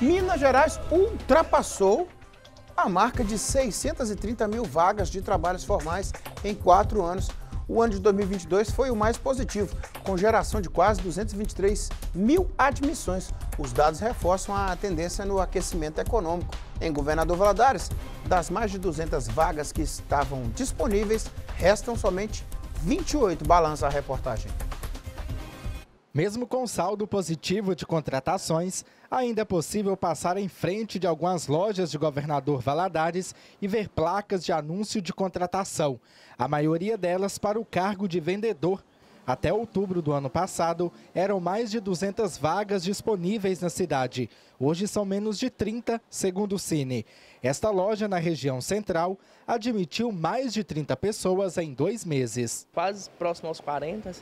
Minas Gerais ultrapassou a marca de 630 mil vagas de trabalhos formais em quatro anos. O ano de 2022 foi o mais positivo, com geração de quase 223 mil admissões. Os dados reforçam a tendência no aquecimento econômico. Em Governador Valadares, das mais de 200 vagas que estavam disponíveis, restam somente 28. Balança a reportagem. Mesmo com saldo positivo de contratações, ainda é possível passar em frente de algumas lojas de Governador Valadares e ver placas de anúncio de contratação, a maioria delas para o cargo de vendedor até outubro do ano passado, eram mais de 200 vagas disponíveis na cidade. Hoje são menos de 30, segundo o Cine. Esta loja na região central admitiu mais de 30 pessoas em dois meses. Quase próximo aos 40,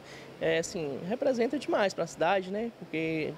é, assim, representa demais para a cidade, né? Porque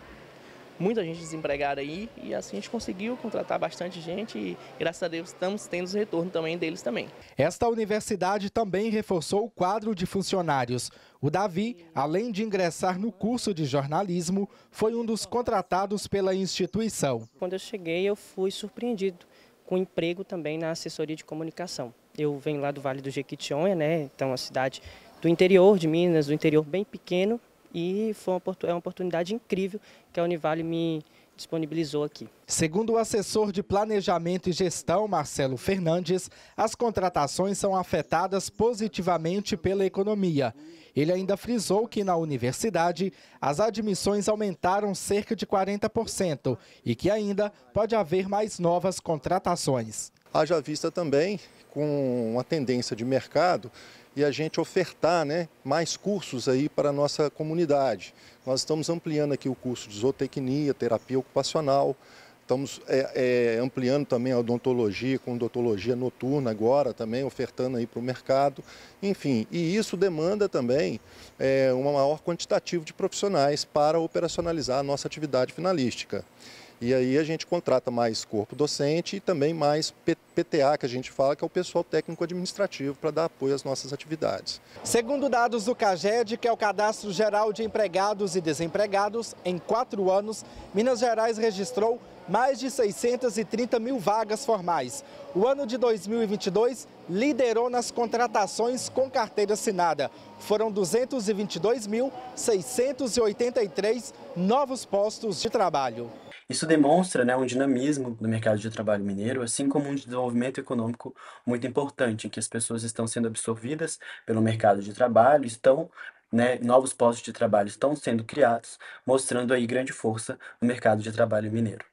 muita gente desempregada aí e assim a gente conseguiu contratar bastante gente e graças a Deus estamos tendo o retorno também deles também. Esta universidade também reforçou o quadro de funcionários. O Davi, além de ingressar no curso de jornalismo, foi um dos contratados pela instituição. Quando eu cheguei, eu fui surpreendido com emprego também na assessoria de comunicação. Eu venho lá do Vale do Jequitinhonha, né? Então, a cidade do interior de Minas, do interior bem pequeno, e foi é uma oportunidade incrível que a Univale me disponibilizou aqui. Segundo o assessor de Planejamento e Gestão, Marcelo Fernandes, as contratações são afetadas positivamente pela economia. Ele ainda frisou que na universidade as admissões aumentaram cerca de 40% e que ainda pode haver mais novas contratações. Haja vista também com uma tendência de mercado e a gente ofertar né, mais cursos aí para a nossa comunidade. Nós estamos ampliando aqui o curso de zootecnia, terapia ocupacional, estamos é, é, ampliando também a odontologia com odontologia noturna agora também, ofertando aí para o mercado. Enfim, e isso demanda também é, um maior quantitativo de profissionais para operacionalizar a nossa atividade finalística. E aí a gente contrata mais corpo docente e também mais PTA, que a gente fala, que é o pessoal técnico administrativo para dar apoio às nossas atividades. Segundo dados do CAGED, que é o Cadastro Geral de Empregados e Desempregados, em quatro anos, Minas Gerais registrou mais de 630 mil vagas formais. O ano de 2022 liderou nas contratações com carteira assinada. Foram 222.683 novos postos de trabalho. Isso demonstra né, um dinamismo no mercado de trabalho mineiro, assim como um desenvolvimento econômico muito importante, em que as pessoas estão sendo absorvidas pelo mercado de trabalho, estão né, novos postos de trabalho estão sendo criados, mostrando aí grande força no mercado de trabalho mineiro.